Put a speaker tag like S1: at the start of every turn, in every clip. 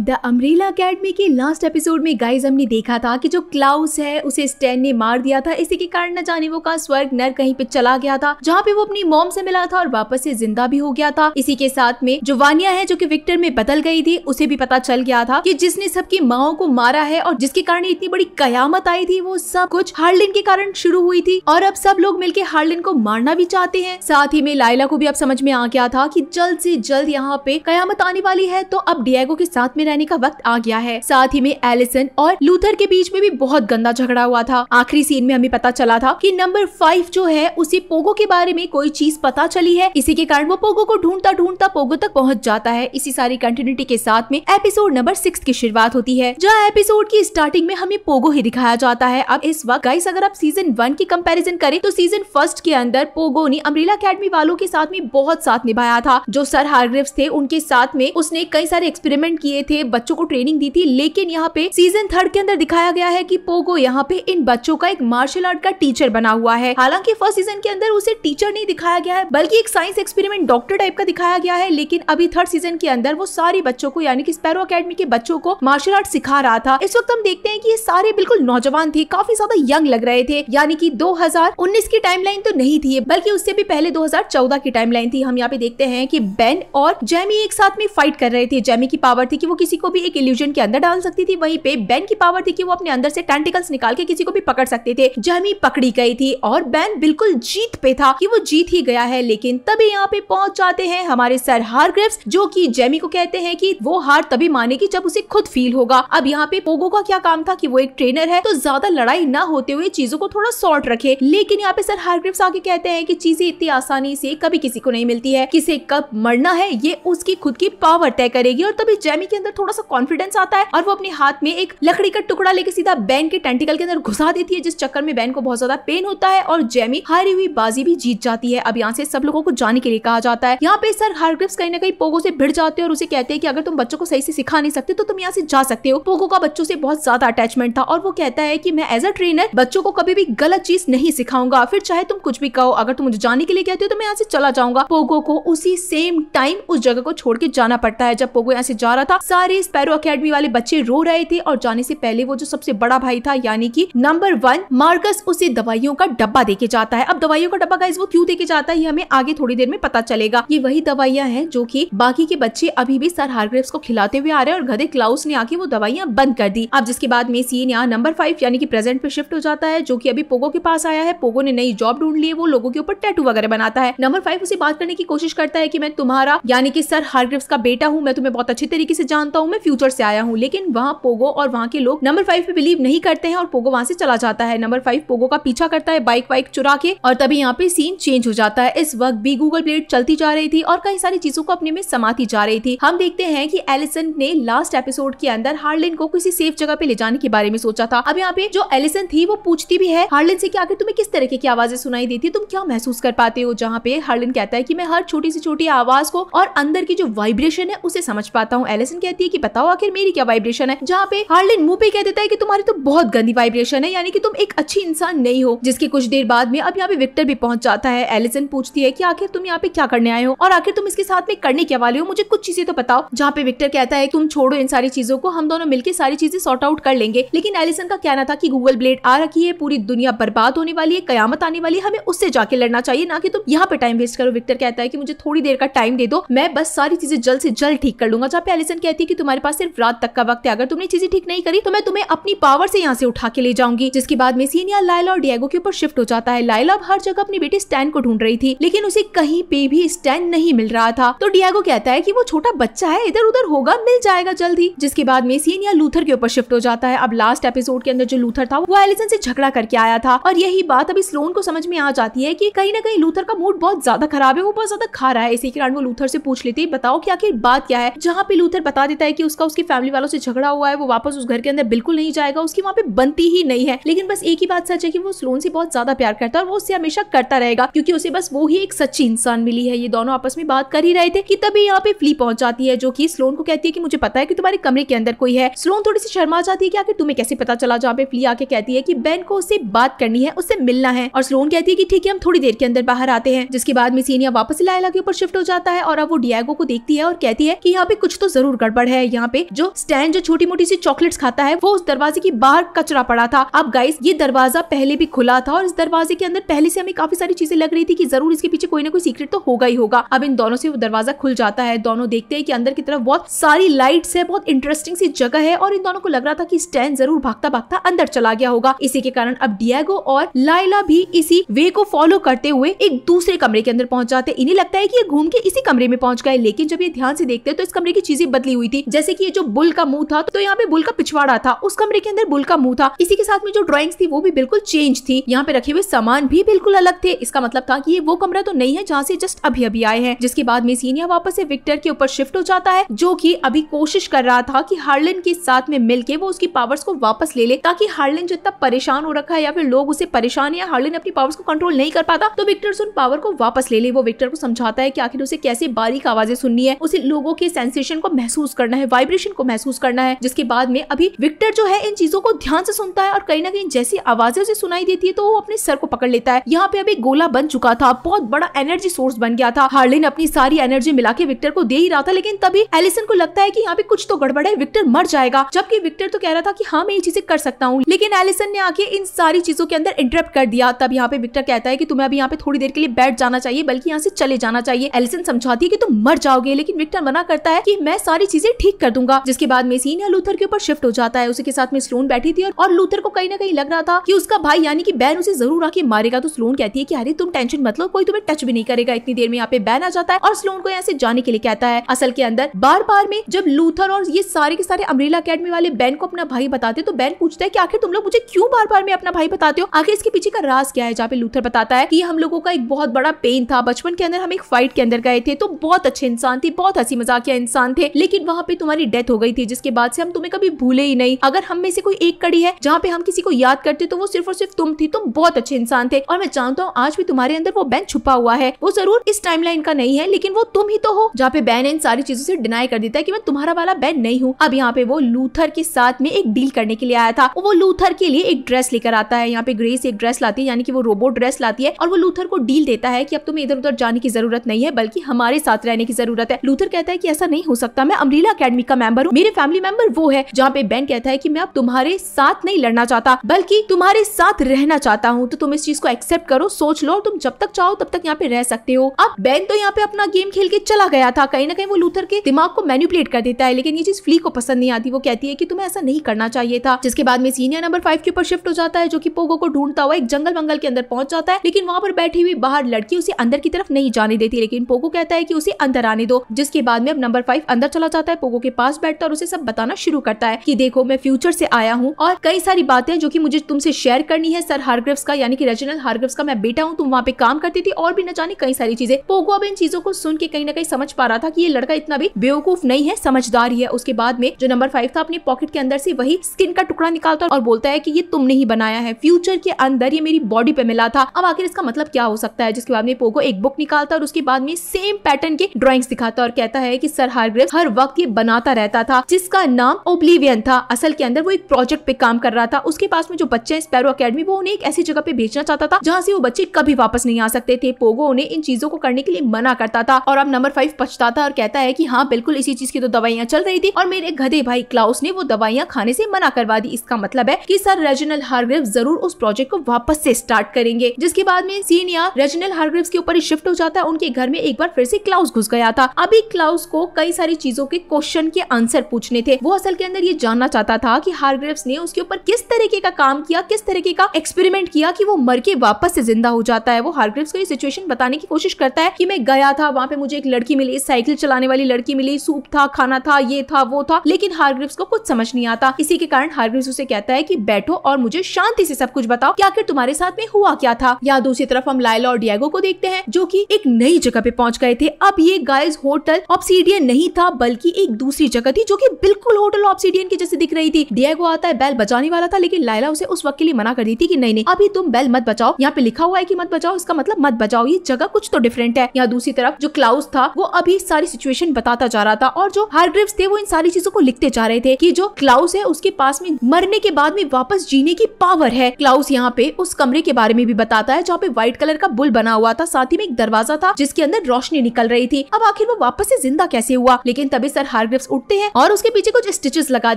S1: the Umbrella Academy के last episode में guys हमने देखा था कि जो क्लाउस है उसे स्टैन ने मार दिया था इसी के कारण न जाने वो का स्वर्ग नर कहीं पे चला गया था जहाँ पे वो अपनी मॉम से मिला था और वापस से जिंदा भी हो गया था इसी के साथ में जो वानिया है जो कि विक्टर में बदल गई थी उसे भी पता चल गया था कि जिसने सबकी माओ को मारा है और जिसके कारण इतनी बड़ी कयामत आई थी वो सब कुछ हार्लिन के कारण शुरू हुई थी और अब सब लोग मिलकर हार्लिन को मारना भी चाहते है साथ ही में लाइला को भी अब समझ में आ गया था की जल्द से जल्द यहाँ पे कयामत आने वाली है तो अब डियागो के साथ में में रहने का वक्त आ गया है साथ ही में एलिसन और लूथर के बीच में भी बहुत गंदा झगड़ा हुआ था आखिरी सीन में हमें पता चला था की नंबर फाइव जो है उसे पोगो के बारे में कोई चीज पता चली है इसी के कारण वो पोगो को ढूंढता ढूंढता पोगो तक पहुँच जाता है इसी सारी कंटिन्यूटी के साथ में एपिसोड नंबर सिक्स की शुरुआत होती है जहाँ एपिसोड की स्टार्टिंग में हमें पोगो ही दिखाया जाता है अब इस वक्त गाइस अगर आप सीजन वन की कंपैरिजन करें तो सीजन फर्स्ट के अंदर पोगो ने अमरीला अकेडमी वालों के साथ में बहुत साथ निभाया था जो सर हार्ग्रिव्स थे उनके साथ में उसने कई सारे एक्सपेरिमेंट किए थे थे बच्चों को ट्रेनिंग दी थी लेकिन यहाँ पे सीजन थर्ड के अंदर दिखाया गया है की पोगो यहाँ पे इन बच्चों का एक मार्शल आर्ट का टीचर बना हुआ है हालांकि फर्स्ट सीजन के अंदर उसे टीचर नहीं दिखाया गया है बल्कि एक साइंस एक्सपेरिमेंट डॉक्टर टाइप का दिखाया गया है लेकिन अभी थर्ड सीजन के अंदर वो सारे बच्चों को यानी कि स्पैरो अकेडमी के बच्चों को मार्शल आर्ट सिखा रहा था इस वक्त हम देखते हैं कि ये सारे बिल्कुल नौजवान थे काफी ज्यादा यंग लग रहे थे यानी कि 2019 की टाइमलाइन तो नहीं थी बल्कि उससे भी पहले 2014 की टाइमलाइन थी हम यहाँ पे देखते हैं कि बेन और जैमी एक साथ में फाइट कर रहे थे जैमी की पावर थी कि वो किसी को भी एक इल्यूजन के अंदर डाल सकती थी वहीं पे बैन की पावर थी कि वो अपने अंदर से टेंटिकल्स निकाल के किसी को भी पकड़ सकते थे जमी पकड़ी गई थी और बैन बिल्कुल जीत पे था कि वो जीत ही गया है लेकिन तभी यहाँ पे पहुंच जाते हैं हमारे सर हारग्रेव्स जो कि जेमी को कहते हैं कि वो हार तभी मानेगी जब उसे खुद फील होगा अब यहाँ पे पोगो का क्या काम था कि वो एक ट्रेनर है तो ज्यादा लड़ाई न होते हुए चीजों को थोड़ा सॉर्ट रखे लेकिन यहाँ पे सर हारग्रेव्स आके कहते हैं की चीजें इतनी आसानी से कभी किसी को नहीं मिलती है किसे कब मरना है ये उसकी खुद की पावर तय करेगी और तभी जेमी के अंदर थोड़ा सा कॉन्फिडेंस आता है और वो अपने हाथ में एक लकड़ी का टुकड़ा लेके सीधा बैन के टेंटिकल के अंदर घुसा देती है जिस चक्कर में बैन को बहुत ज्यादा पेन होता है और जेमी हारी हुई बाजी भी जीत जाती है अब यहाँ से सब लोगों को जाने के लिए कहा जाता है यहाँ पे सर हार्ग्रिप्स कहीं ना कहीं पोगो से भिड़ जाते हैं और उसे कहते हैं कि अगर तुम बच्चों को सही से सिखा नहीं सकते तो तुम यहाँ से जा सकते हो पोगो का बच्चों से बहुत ज्यादा अटैचमेंट था और वो कहता है की मैं एज अ ट्रेनर बच्चों को कभी भी गलत चीज नहीं सिखाऊंगा फिर चाहे तुम कुछ भी कहो अगर तुम मुझे जाने के लिए कहते हो तो मैं यहाँ से चला जाऊंगा पोगो को उसी सेम टाइम उस जगह को छोड़ के जाना पड़ता है जब पोगो यहाँ से जा रहा था सारे स्पैरो अकेडमी वाले बच्चे रो रहे थे और जाने से पहले वो जो सबसे बड़ा भाई था यानी कि नंबर वन मार्कस उसे दवाइयों का डब्बा देके जाता है अब दवाइयों का डब्बा गाइज वो क्यों देके जाता है ये हमें आगे थोड़ी देर में पता चलेगा ये वही दवाइयां हैं जो कि बाकी के बच्चे अभी भी सर हार्ग्रेव्स को खिलाते हुए आ रहे हैं और गधे क्लाउस ने आके वो दवाइयां बंद कर दी अब जिसके बाद में सीन यहाँ नंबर फाइव यानी कि प्रेजेंट पे शिफ्ट हो जाता है जो की अभी पोगो के पास आया है पोगो ने नई जॉब ढूंढ ली है वो लोगों के ऊपर टैटू वगैरह बनाता है नंबर फाइव उसे बात करने की कोशिश करता है की मैं तुम्हारा यानी कि सर हार्ग्रेव्स का बेटा हूँ मैं तुम्हें बहुत अच्छे तरीके से जानता बोलता हूँ मैं फ्यूचर से आया हूँ लेकिन वहाँ पोगो और वहाँ के लोग नंबर फाइव पे बिलीव नहीं करते हैं और पोगो वहाँ से चला जाता है नंबर फाइव पोगो का पीछा करता है बाइक वाइक चुरा के और तभी यहाँ पे सीन चेंज हो जाता है इस वक्त भी गूगल प्लेट चलती जा रही थी और कई सारी चीजों को अपने में समाती जा रही थी हम देखते हैं की एलिसन ने लास्ट एपिसोड के अंदर हार्लिन को किसी सेफ जगह पे ले जाने के बारे में सोचा था अब यहाँ पे जो एलिसन थी वो पूछती भी है हार्लिन से कि आखिर तुम्हें किस तरीके की आवाजें सुनाई देती है तुम क्या महसूस कर पाते हो जहाँ पे हार्लिन कहता है की मैं हर छोटी से छोटी आवाज को और अंदर की जो वाइब्रेशन है उसे समझ पाता हूँ एलिसन कहती है कि बताओ आखिर मेरी क्या वाइब्रेशन है जहाँ पे हार्लिन मुंह पे कह देता है कि तुम्हारी तो बहुत गंदी वाइब्रेशन है यानी कि तुम एक अच्छी इंसान नहीं हो जिसके कुछ देर बाद में अब यहाँ पे विक्टर भी पहुंच जाता है एलिसन पूछती है की आखिर तुम यहाँ पे क्या करने आए हो और आखिर तुम इसके साथ में करने क्या वाले हो मुझे कुछ चीजें तो बताओ जहाँ पे विक्टर कहता है तुम छोड़ो इन सारी चीजों को हम दोनों मिलकर सारी चीजें सॉर्ट आउट कर लेंगे लेकिन एलिसन का कहना था की गूगल ब्लेड आ रखी है पूरी दुनिया बर्बाद होने वाली है कयामत आने वाली है हमें उससे जाके लड़ना चाहिए ना कि तुम यहाँ पे टाइम वेस्ट करो विक्टर कहता है कि मुझे थोड़ी देर का टाइम दे दो मैं बस सारी चीजें जल्द से जल्द ठीक कर लूंगा जहाँ पे एलिसन कहती है थी कि तुम्हारे पास सिर्फ रात तक का वक्त है अगर तुमने चीजें ठीक नहीं करी तो मैं तुम्हें अपनी पावर से यहाँ से उठा के ले जाऊंगी जिसके बाद में सीनिया लाइला और डियागो के ऊपर शिफ्ट हो जाता है लाइला अब हर जगह अपनी बेटी स्टैंड को ढूंढ रही थी लेकिन उसे कहीं पे भी स्टैंड नहीं मिल रहा था तो डियागो कहता है की वो छोटा बच्चा है इधर उधर होगा मिल जाएगा जल्द ही जिसके बाद में सीनिया लूथर के ऊपर शिफ्ट हो जाता है अब लास्ट एपिसोड के अंदर जो लूथर था वो एलिसन से झगड़ा करके आया था और यही बात अभी स्लोन को समझ में आ जाती है की कहीं ना कहीं लूथर का मूड बहुत ज्यादा खराब है वो बहुत ज्यादा खा रहा है इसी कारण वो लूथर से पूछ लेती है बताओ की आखिर बात क्या है जहाँ पे लूथर बता देता है कि उसका उसकी फैमिली वालों से झगड़ा हुआ है वो वापस उस घर के अंदर बिल्कुल नहीं जाएगा उसकी वहाँ पे बनती ही नहीं है लेकिन बस एक ही बात सच है कि वो स्लोन से बहुत ज्यादा प्यार करता है और वो उससे हमेशा करता रहेगा क्योंकि उसे बस वो ही एक सच्ची इंसान मिली है ये दोनों आपस में बात कर ही रहे थे कि तभी यहाँ पे फ्ली पहुंच जाती है जो की स्लोन को कहती है की मुझे पता है की तुम्हारे कमरे के अंदर कोई है स्लोन थोड़ी सी शर्मा जाती है की आखिर तुम्हें कैसे पता चला जहाँ पे फ्ली आके कहती है की बैन को उससे बात करनी है उससे मिलना है और स्लोन कहती है की ठीक है हम थोड़ी देर के अंदर बाहर आते हैं जिसके बाद मिसीनिया वापस लायला के ऊपर शिफ्ट हो जाता है और अब वो डियागो को देखती है और कहती है की यहाँ पे कुछ तो जरूर गड़बड़ कबर्ड है यहाँ पे जो स्टैंड जो छोटी मोटी सी चॉकलेट्स खाता है वो उस दरवाजे की बाहर कचरा पड़ा था अब गाइस ये दरवाजा पहले भी खुला था और इस दरवाजे के अंदर पहले से हमें काफी सारी चीजें लग रही थी कि जरूर इसके पीछे कोई ना कोई सीक्रेट तो होगा ही होगा अब इन दोनों से वो दरवाजा खुल जाता है दोनों देखते हैं कि अंदर की तरफ बहुत सारी लाइट्स है बहुत इंटरेस्टिंग सी जगह है और इन दोनों को लग रहा था कि स्टैंड जरूर भागता भागता अंदर चला गया होगा इसी के कारण अब डियागो और लाइला भी इसी वे को फॉलो करते हुए एक दूसरे कमरे के अंदर पहुंच जाते इन्हें लगता है कि ये घूम के इसी कमरे में पहुंच गए लेकिन जब ये ध्यान से देखते हैं तो इस कमरे की चीजें बदली हुई थी जैसे की ये जो बुल का मुंह था तो यहाँ पे बुल का पिछवाड़ा था उस कमरे के अंदर बुल का मुंह था इसी के साथ में जो ड्रॉइंग्स थी वो भी बिल्कुल चेंज थी यहाँ पे रखे हुए सामान भी बिल्कुल अलग थे इसका मतलब था कि ये वो कमरा तो नहीं है जहाँ से जस्ट अभी अभी आए हैं जिसके बाद में सीनिया वापस से विक्टर के ऊपर शिफ्ट हो जाता है जो की अभी कोशिश कर रहा था की हार्लिन के साथ में मिलके वो उसकी पावर्स को वापस ले ले ताकि हार्लिन जो इतना परेशान हो रखा है या फिर लोग उसे परेशान या हार्लिन अपनी पावर्स को कंट्रोल नहीं कर पाता तो विक्टर उन पावर को वापस ले ले वो विक्टर को समझाता है की आखिर उसे कैसे बारीक आवाजें सुननी है उसे लोगों के सेंसेशन को महसूस कर करना है वाइब्रेशन को महसूस करना है जिसके बाद में अभी विक्टर जो है इन चीजों को ध्यान से सुनता है और कहीं ना कहीं जैसी आवाजें उसे सुनाई देती है तो वो अपने सर को पकड़ लेता है यहाँ पे अभी गोला बन चुका था बहुत बड़ा एनर्जी सोर्स बन गया था हार्लिन अपनी सारी एनर्जी मिला के विक्टर को दे ही रहा था लेकिन तभी एलिसन को लगता है की यहाँ पे कुछ तो गड़बड़ है विक्टर मर जाएगा जबकि विक्टर तो कह रहा था की हाँ मैं ये चीजें कर सकता हूँ लेकिन एलिसन ने आके इन सारी चीजों के अंदर इंटरप्ट कर दिया तब यहाँ पे विक्टर कहता है की तुम्हें अभी यहाँ पे थोड़ी देर के लिए बैठ जाना चाहिए बल्कि यहाँ से चले जाना चाहिए एलिसन समझाती है की तुम मर जाओगे लेकिन विक्टर मना करता है की मैं सारी चीजें ठीक कर दूंगा जिसके बाद मेसीन या लूथर के ऊपर शिफ्ट हो जाता है उसी के साथ में स्लोन बैठी थी और लूथर को कहीं ना कहीं लग रहा था की उसका भाई यानी कि बैन उसे जरूर आके मारेगा तो स्लोन कहती है की अरे तुम टेंशन मतलब कोई तुम्हें टच भी नहीं करेगा इतनी देर में यहाँ पे बैन आ जाता है और स्लोन को यहाँ से जाने के लिए कहता है असल के अंदर बार बार में जब लूथर और ये सारे के सारे अमरीला अकेडमी वाले बैन को अपना भाई बताते तो बैन पूछता है की आखिर तुम लोग मुझे क्यों बार बार में अपना भाई बताते हो आखिर इसके पीछे का राज क्या है जहाँ पे लूथर बताता है की हम लोगों का एक बहुत बड़ा पेन था बचपन के अंदर हम एक फाइट के अंदर गए थे तो बहुत अच्छे इंसान थे बहुत हंसी मजाकिया इंसान थे लेकिन वहाँ जहाँ पे तुम्हारी डेथ हो गई थी जिसके बाद से हम तुम्हें कभी भूले ही नहीं अगर हम में से कोई एक कड़ी है जहाँ पे हम किसी को याद करते तो वो सिर्फ और सिर्फ तुम थी तुम बहुत अच्छे इंसान थे और मैं जानता हूँ आज भी तुम्हारे अंदर वो बैन छुपा हुआ है वो जरूर इस टाइम का नहीं है लेकिन वो तुम ही तो हो जहाँ पे बैन इन सारी चीजों से डिनाई कर देता है की मैं तुम्हारा वाला बैन नहीं हूँ अब यहाँ पे वो लूथर के साथ में एक डील करने के लिए आया था वो लूथर के लिए एक ड्रेस लेकर आता है यहाँ पे ग्रेस एक ड्रेस लाती है यानी कि वो रोबोट ड्रेस लाती है और वो लूथर को डील देता है की अब तुम्हें इधर उधर जाने की जरूरत नहीं है बल्कि हमारे साथ रहने की जरूरत है लूथर कहता है कि ऐसा नहीं हो सकता मैं अम्ब्रीला अकेडमी का मेंबर हूँ मेरे फैमिली मेंबर वो है जहाँ पे बैन कहता है की मैं अब तुम्हारे साथ नहीं लड़ना चाहता बल्कि तुम्हारे साथ रहना चाहता हूँ तो तुम इस चीज को एक्सेप्ट करो सोच लो तुम जब तक चाहो तब तक यहाँ पे रह सकते हो अब बैन तो यहाँ पे अपना गेम खेल के चला गया था कहीं ना कहीं वो लूथर के दिमाग को मैन्युपुलेट कर देता है लेकिन ये चीज फ्ली को पसंद नहीं आती वो कहती है की तुम्हें ऐसा नहीं करना चाहिए था जिसके बाद में सीनियर नंबर फाइव के ऊपर शिफ्ट हो जाता है जो की पोगो को ढूंढता हुआ एक जंगल वंगल के अंदर पहुंच जाता है लेकिन वहाँ पर बैठी हुई बाहर लड़की उसे अंदर की तरफ नहीं जाने देती लेकिन पोगो कहता है की उसे अंदर आने दो जिसके बाद में अब नंबर फाइव अंदर चला जाता है पोगो के पास बैठता और उसे सब बताना शुरू करता है की देखो मैं फ्यूचर से आया हूँ और कई सारी बातें जो की मुझे तुमसे शेयर करनी है सर हारग्रेव्स का यानी कि रेजिनल हारग्रेव्स का मैं बेटा हूँ तुम वहाँ पे काम करती थी और भी न जाने कई सारी चीजें पोगो अब इन चीजों को सुन के कहीं ना कहीं समझ पा रहा था की ये लड़का इतना भी बेवकूफ नहीं है समझदार ही है उसके बाद में जो नंबर फाइव था अपने पॉकेट के अंदर से वही स्किन का टुकड़ा निकालता और बोलता है कि ये तुमने ही बनाया है फ्यूचर के अंदर ये मेरी बॉडी पे मिला था अब आखिर इसका मतलब क्या हो सकता है जिसके बाद में पोगो एक बुक निकालता और उसके बाद में सेम पैटर्न के ड्रॉइंग्स दिखाता और कहता है की सर हारग्रेव हर वक्त ये बनाता रहता था जिसका नाम ओब्लिवियन था असल के अंदर वो एक प्रोजेक्ट पे काम कर रहा था उसके पास में जो बच्चे हैं स्पैरो अकेडमी वो उन्हें एक ऐसी जगह पे भेजना चाहता था जहाँ से वो बच्चे कभी वापस नहीं आ सकते थे पोगो उन्हें इन चीजों को करने के लिए मना करता था और अब नंबर फाइव पछताता और कहता है की हाँ बिल्कुल इसी चीज की तो दवाइयाँ चल रही थी और मेरे गधे भाई क्लाउस ने वो दवाइयाँ खाने से मना करवा दी इसका मतलब है की सर रेजनल हार्ग्रेव जरूर उस प्रोजेक्ट को वापस ऐसी स्टार्ट करेंगे जिसके बाद में सीनिया रेजनल हार्ग्रेव के ऊपर शिफ्ट हो जाता है उनके घर में एक बार फिर से क्लाउस घुस गया था अभी क्लाउस को कई सारी चीजों के क्वेश्चन के आंसर पूछने थे वो असल के अंदर ये जानना चाहता था कि हार्ग्रेव्स ने उसके ऊपर किस तरीके का काम किया किस तरीके का एक्सपेरिमेंट किया कि वो मर के वापस से जिंदा हो जाता है वो हार्ग्रेव्स को ये सिचुएशन बताने की कोशिश करता है कि मैं गया था वहां पे मुझे एक लड़की मिली साइकिल चलाने वाली लड़की मिली सूप था खाना था ये था वो था लेकिन हार्ग्रिप्स को कुछ समझ नहीं आता इसी के कारण हारग्रिव्स उसे कहता है की बैठो और मुझे शांति से सब कुछ बताओ क्या आखिर तुम्हारे साथ में हुआ क्या था यहाँ दूसरी तरफ हम लाइला और डियागो को देखते हैं जो की एक नई जगह पे पहुंच गए थे अब ये गाइस होटल ऑप्सीडियन नहीं था बल्कि एक दूसरी जगह थी जो कि बिल्कुल होटल ऑप्सीडियन की जैसे दिख रही थी डिएगो आता है बेल बचाने वाला था लेकिन लाइला उसे उस वक्त के लिए मना कर दी थी कि नहीं नहीं अभी तुम बेल मत बचाओ यहाँ पे लिखा हुआ है कि मत बचाओ इसका मतलब मत बचाओ ये जगह कुछ तो डिफरेंट है यहाँ दूसरी तरफ जो क्लाउस था वो अभी सारी सिचुएशन बताता जा रहा था और जो हार्ड्रिप्स थे वो इन सारी चीजों को लिखते जा रहे थे की जो क्लाउस है उसके पास में मरने के बाद में वापस जीने की पावर है क्लाउस यहाँ पे उस कमरे के बारे में भी बताता है जहाँ पे व्हाइट कलर का बुल बना हुआ था साथ ही में एक दरवाजा था जिसके अंदर रोशनी निकल रही थी अब आखिर वो वापस से जिंदा कैसे हुआ लेकिन तभी सर हारग्रेव्स उठते हैं और उसके पीछे कुछ स्टिचेस लगा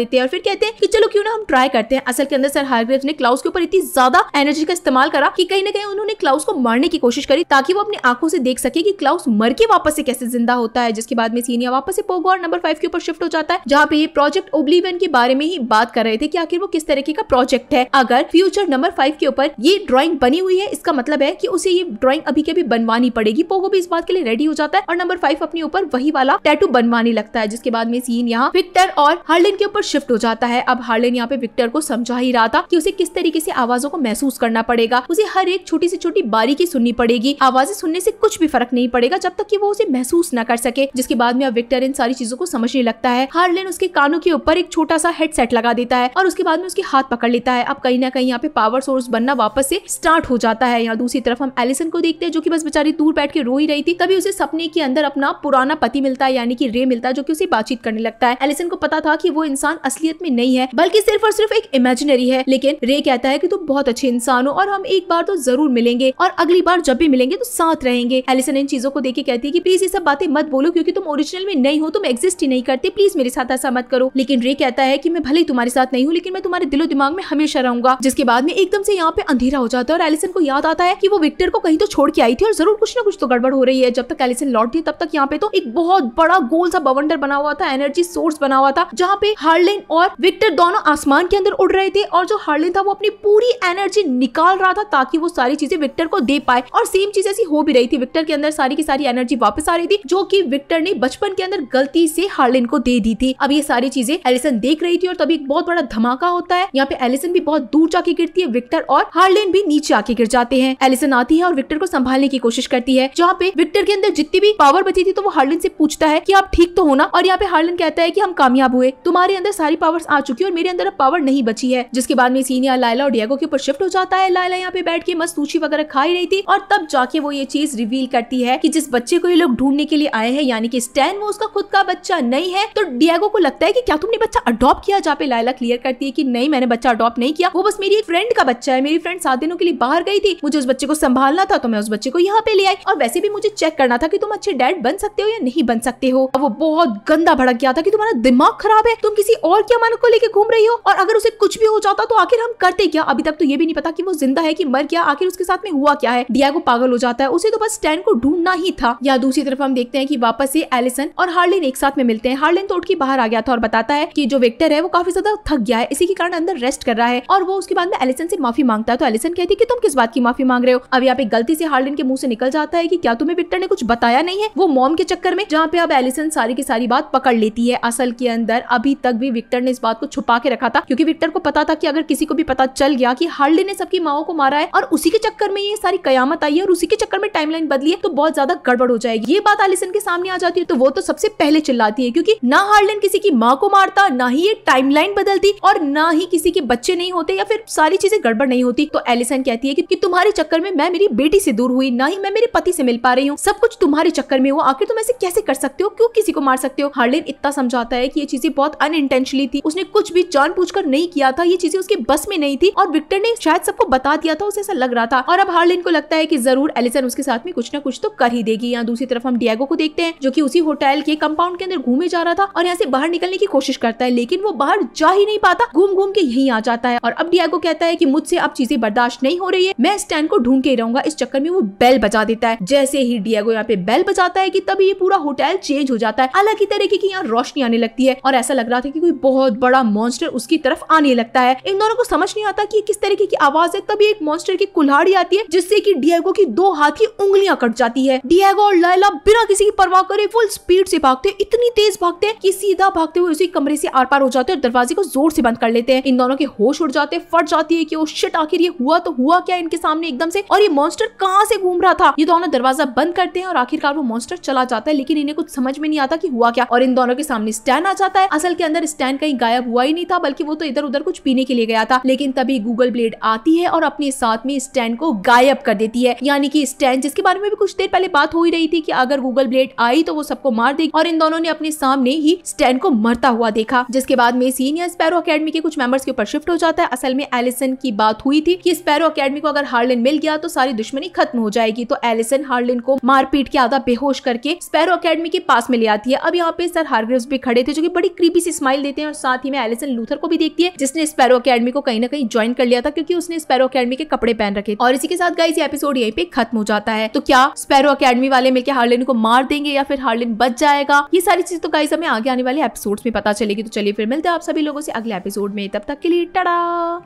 S1: देते हैं और फिर कहते हैं कि चलो क्यों ना हम ट्राई करते हैं असल के अंदर सर हार्ग्रेव ने क्लाउस के ऊपर इतनी ज्यादा एनर्जी का इस्तेमाल करा कि कहीं ना कहीं उन्होंने क्लाउस को मारने की कोशिश करी ताकि वो अपनी आंखों से देख सके की क्लाउस मर के वापस से कैसे जिंदा होता है जिसके बाद में सीनिया वापस से और नंबर फाइव के ऊपर शिफ्ट हो जाता है जहाँ पे प्रोजेक्ट ओब्लीवन के बारे में ही बात कर रहे थे की आखिर वो किस तरीके का प्रोजेक्ट है अगर फ्यूचर नंबर फाइव के ऊपर ये ड्रॉइंग बनी हुई है इसका मतलब है की उसे ये ड्रॉइंग अभी के अभी बनवानी पड़ेगी पोगो भी इस बात के लिए रेडी हो जाता है और नंबर फाइव अपने ऊपर वही वाला टैटू बनवाने लगता है उसके बाद में सीन यहाँ विक्टर और हार्लिन के ऊपर शिफ्ट हो जाता है अब हार्लिन यहाँ पे विक्टर को समझा ही रहा था कि उसे किस तरीके से आवाजों को महसूस करना पड़ेगा उसे हर एक छोटी से छोटी बारीकी सुननी पड़ेगी आवाजें सुनने से कुछ भी फर्क नहीं पड़ेगा जब तक की वो उसे महसूस न कर सके जिसके बाद में अब विक्टर इन सारी चीजों को समझने लगता है हार्लिन उसके कानों के ऊपर एक छोटा सा हेडसेट लगा देता है और उसके बाद में उसके हाथ पकड़ लेता है अब कहीं ना कहीं यहाँ पे पावर सोर्स बनना वापस से स्टार्ट हो जाता है यहाँ दूसरी तरफ हम एलिसन को देखते हैं जो की बस बेचारी दूर बैठ के रो ही रही थी तभी उसे सपने के अंदर अपना पुराना पति मिलता है यानी कि रे मिलता है जो की उसे बातचीत करने लगता है एलिसन को पता था कि वो इंसान असलियत में नहीं है बल्कि सिर्फ और सिर्फ एक इमेजिनरी है लेकिन रे कहता है कि तुम बहुत अच्छे इंसान हो और हम एक बार तो जरूर मिलेंगे और अगली बार जब भी मिलेंगे तो साथ रहेंगे एलिसन इन चीजों को देख के कहती है की प्लीज ये सब बातें मत बोलो क्योंकि तुम ओरिजिनल में नहीं हो तुम एग्जिस्ट ही नहीं करते प्लीज मेरे साथ ऐसा मत करो लेकिन रे कहता है की मैं भले ही तुम्हारे साथ नहीं हूँ लेकिन मैं तुम्हारे दिलो दिमाग में हमेशा रहूंगा जिसके बाद में एकदम से यहाँ पे अंधेरा हो जाता है और एलिसन को याद आता है की वो विक्टर को कहीं तो छोड़ के आई थी और जरूर कुछ ना कुछ तो गड़बड़ हो रही है जब तक एलिसन लौटती है तब तक यहाँ पे तो एक बहुत बड़ा गोल सा बवंडर बना हुआ था एनर्जी सोर्स बना हुआ था जहाँ पे हार्लिन और विक्टर दोनों आसमान के अंदर उड़ रहे थे और जो हार्लिन था वो अपनी पूरी एनर्जी निकाल रहा था ताकि वो सारी चीजें विक्टर को दे पाए और सेम चीज ऐसी हो भी रही थी विक्टर के अंदर सारी की सारी एनर्जी वापस आ रही थी जो की विक्टर ने बचपन के अंदर गलती से हार्लिन को दे दी थी अब ये सारी चीजें एलिसन देख रही थी और तभी एक बहुत बड़ा धमाका होता है यहाँ पे एलिसन भी बहुत दूर जाके गिरती है विक्टर और हार्लिन भी नीचे आके गिर जाते हैं एलिसन आती है और विक्टर को संभालने की कोशिश करती है जहाँ पे विक्टर के अंदर जितनी भी पावर बची थी तो वो हार्लिन से पूछता है की आप ठीक तो होना और यहाँ पे हार्लन कहता है कि हम कामयाब हुए तुम्हारे अंदर सारी पावर्स आ चुकी है और मेरे अंदर अब पावर नहीं बची है जिसके बाद में सीनिया लाइला और डियागो के ऊपर शिफ्ट हो जाता है लाइला यहाँ पे बैठ के मस्त सूची वगैरह खा ही रही थी और तब जाके वो ये चीज रिवील करती है की जिस बच्चे को ये लोग ढूंढने के लिए आए हैं यानी कि स्टैन वो उसका खुद का बच्चा नहीं है तो डियागो को लगता है की क्या तुमने बच्चा अडोप्ट किया जहाँ पे लाइला क्लियर करती है की नहीं मैंने बच्चा अडोप्ट नहीं किया वो बस मेरी एक फ्रेंड का बच्चा है मेरी फ्रेंड सात दिनों के लिए बाहर गई थी मुझे उस बच्चे को संभालना था तो मैं उस बच्चे को यहाँ पे ले आई और वैसे भी मुझे चेक करना था की तुम अच्छे डैड बन सकते हो या नहीं बन सकते हो वो बहुत गंदा भड़क गया था कि तुम्हारा दिमाग खराब है तुम किसी और की अमानत को लेकर घूम रही हो और अगर उसे कुछ भी हो जाता तो आखिर हम करते क्या अभी तक तो ये भी नहीं पता कि वो जिंदा है कि मर गया आखिर उसके साथ में हुआ क्या है डियागो पागल हो जाता है उसे तो बस स्टैन को ढूंढना ही था या दूसरी तरफ हम देखते हैं कि वापस से एलिसन और हार्लिन एक साथ में मिलते हैं हार्लिन तो उठ के बाहर आ गया था और बताता है की जो विक्टर है वो काफी ज्यादा थक गया है इसी के कारण अंदर रेस्ट कर रहा है और वो उसके बाद में एलिसन से माफी मांगता है तो एलिसन कहती है कि तुम किस बात की माफी मांग रहे हो अभी आप एक गलती से हार्लिन के मुंह से निकल जाता है कि क्या तुम्हें विक्टर ने कुछ बताया नहीं है वो मॉम के चक्कर में जहाँ पे अब एलिसन सारी की सारी बात बहुत पकड़ लेती है असल के अंदर अभी तक भी विक्टर ने इस बात को छुपा के रखा था क्योंकि विक्टर को पता था कि अगर किसी को भी पता चल गया कि हार्ले ने सबकी माओ को मारा है और उसी के चक्कर में ये सारी कयामत आई है और उसी के चक्कर में टाइमलाइन बदली है तो बहुत ज्यादा गड़बड़ हो जाएगी ये बात आलिसन के सामने आ जाती है तो वो तो सबसे पहले चिल्लाती है क्योंकि ना हार्लिन किसी की माँ को मारता ना ही ये टाइम बदलती और ना ही किसी के बच्चे नहीं होते या फिर सारी चीजें गड़बड़ नहीं होती तो एलिसन कहती है की तुम्हारे चक्कर में मैं मेरी बेटी से दूर हुई ना ही मैं मेरे पति से मिल पा रही हूँ सब कुछ तुम्हारे चक्कर में हुआ आखिर तुम ऐसे कैसे कर सकते हो क्यों किसी को मार सकते हो हार्लिन इतना समझाता है कि ये चीजें बहुत अनइंटेंशनली थी उसने कुछ भी कर नहीं किया था ये चीजें उसके बस में नहीं थी और विक्टर ने शायद सबको बता दिया था उसे ऐसा लग रहा था और अब हार्लिन को लगता है की जरूर एलिसन उसके साथ में कुछ ना कुछ तो कर ही देगी यहाँ दूसरी तरफ हम डियागो को देखते हैं जो की उसी होटल के कंपाउंड के अंदर घूमे जा रहा था और यहाँ से बाहर निकलने की कोशिश करता है लेकिन वो बाहर जा ही नहीं पाता घूम घूम के यही आ जाता है और अब डियागो कहता है की मुझसे अब चीजें बर्दाश्त नहीं हो रही है मैं स्टैंड को ढूंढ के रहूंगा इस चक्कर में वो बेल बजा देता है जैसे ही डियागो यहाँ पे बेल बजाता है की तभी ये पूरा होटल चेंज हो जाता है अलग ही तरह देखी की यहाँ रोशनी आने लगती है और ऐसा लग रहा था की कोई बहुत बड़ा मॉन्स्टर उसकी तरफ आने लगता है इन दोनों को समझ नहीं आता की किस तरीके की आवाज है तभी एक मॉन्स्टर की कुल्हाड़ी आती है जिससे की डियागो की दो हाथ की उंगलियां कट जाती है डियागो और लाइला बिना किसी की परवाह करे फुल स्पीड से भागते हैं इतनी तेज भागते हैं कि सीधा भागते हुए उसी कमरे से आर पार हो जाते हैं और दरवाजे को जोर से बंद कर लेते हैं इन दोनों के होश उड़ जाते हैं फट जाती है कि वो शिट आखिर ये हुआ तो हुआ क्या इनके सामने एकदम से और ये मॉन्स्टर कहाँ से घूम रहा था ये दोनों दरवाजा बंद करते हैं और आखिरकार वो मॉन्स्टर चला जाता है लेकिन इन्हें कुछ समझ में नहीं आता की हुआ क्या और इन दोनों के सामने स्टैन आ जाता है असल के अंदर स्टैन कहीं गायब हुआ ही नहीं था बल्कि वो तो इधर उधर कुछ पीने के लिए गया था लेकिन तभी गूगल ब्लेड आती है और अपने साथ में स्टैन को गायब कर देती है यानी कि स्टैन जिसके बारे में भी कुछ देर पहले बात हो ही रही थी कि अगर गूगल ब्लेड आई तो वो सबको मार देगी और इन दोनों ने अपने सामने ही स्टैन को मरता हुआ देखा जिसके बाद में सीनियर स्पैरो अकेडमी के कुछ मेंबर्स के ऊपर शिफ्ट हो जाता है असल में एलिसन की बात हुई थी कि स्पैरो अकेडमी को अगर हार्लिन मिल गया तो सारी दुश्मनी खत्म हो जाएगी तो एलिसन हार्लिन को मारपीट के आधा बेहोश करके स्पैरो अकेडमी के पास में ले आती है अब यहाँ पे पे सर हारग्रेव्स भी खड़े थे जो कि बड़ी क्रीपी सी स्माइल देते हैं और साथ ही में एलिसन लूथर को भी देखती है जिसने स्पैरो अकेडमी को कहीं ना कहीं ज्वाइन कर लिया था क्योंकि उसने स्पैरो अकेडमी के कपड़े पहन रखे और इसी के साथ गाइस ये एपिसोड यहीं पे खत्म हो जाता है तो क्या स्पैरो अकेडमी वाले मिलकर हार्लिन को मार देंगे या फिर हार्लिन बच जाएगा ये सारी चीज तो गाइस हमें आगे आने वाले एपिसोड में पता चलेगी तो चलिए फिर मिलते हैं आप सभी लोगों से अगले एपिसोड में तब तक के लिए टड़ा